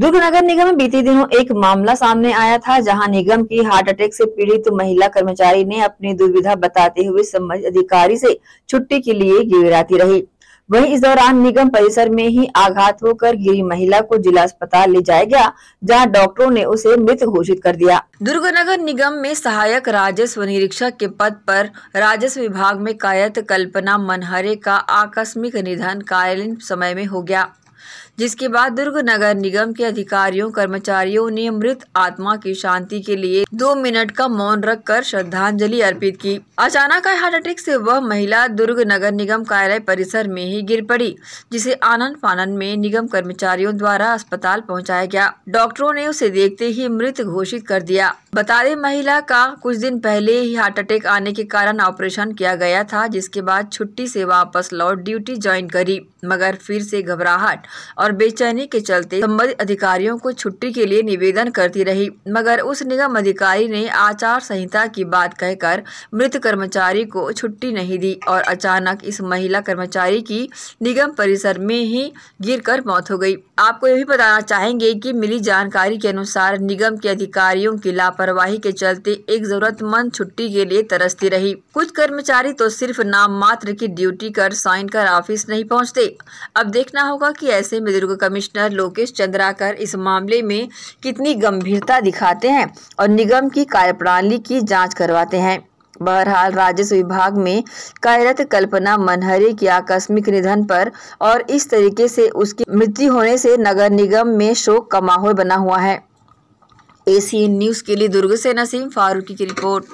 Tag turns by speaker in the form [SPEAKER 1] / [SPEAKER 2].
[SPEAKER 1] दुर्ग नगर निगम में बीते दिनों एक मामला सामने आया था जहां निगम की हार्ट अटैक से पीड़ित महिला कर्मचारी ने अपनी दुविधा बताते हुए संबंधित अधिकारी से छुट्टी के लिए गिराती रही वही इस दौरान निगम परिसर में ही आघात होकर गिरी महिला को जिला अस्पताल ले जाया गया जहां डॉक्टरों ने उसे मृत घोषित कर दिया दुर्ग नगर निगम में सहायक राजस्व निरीक्षक के पद पर राजस्व विभाग में कायत कल्पना मनहरे का आकस्मिक निधन कालीन समय में हो गया जिसके बाद दुर्ग नगर निगम के अधिकारियों कर्मचारियों ने मृत आत्मा की शांति के लिए दो मिनट का मौन रख कर श्रद्धांजलि अर्पित की अचानक हार्ट अटैक से वह महिला दुर्ग नगर निगम कार्यालय परिसर में ही गिर पड़ी जिसे आनंद फानन में निगम कर्मचारियों द्वारा अस्पताल पहुँचाया गया डॉक्टरों ने उसे देखते ही मृत घोषित कर दिया बता दें महिला का कुछ दिन पहले ही हार्ट अटैक आने के कारण ऑपरेशन किया गया था जिसके बाद छुट्टी से वापस लौट ड्यूटी ज्वाइन करी मगर फिर से घबराहट और बेचैनी के चलते संबंधित अधिकारियों को छुट्टी के लिए निवेदन करती रही मगर उस निगम अधिकारी ने आचार संहिता की बात कहकर मृत कर्मचारी को छुट्टी नहीं दी और अचानक इस महिला कर्मचारी की निगम परिसर में ही गिर मौत हो गयी आपको यह भी बताना चाहेंगे की मिली जानकारी के अनुसार निगम के अधिकारियों की लापरवाही के चलते एक जरूरतमंद छुट्टी के लिए तरसती रही कुछ कर्मचारी तो सिर्फ नाम मात्र की ड्यूटी कर साइन कर ऑफिस नहीं पहुंचते अब देखना होगा कि कैसे दुर्ग कमिश्नर लोकेश चंद्राकर इस मामले में कितनी गंभीरता दिखाते हैं और निगम की कार्यप्रणाली की जांच करवाते हैं बहरहाल राजस्व विभाग में कार्यरत कल्पना मनहरे के आकस्मिक निधन पर और इस तरीके से उसकी मृत्यु होने से नगर निगम में शोक का माहौल बना हुआ है एसीएन न्यूज़ के लिए दुर्ग से नसीम फारूकी की रिपोर्ट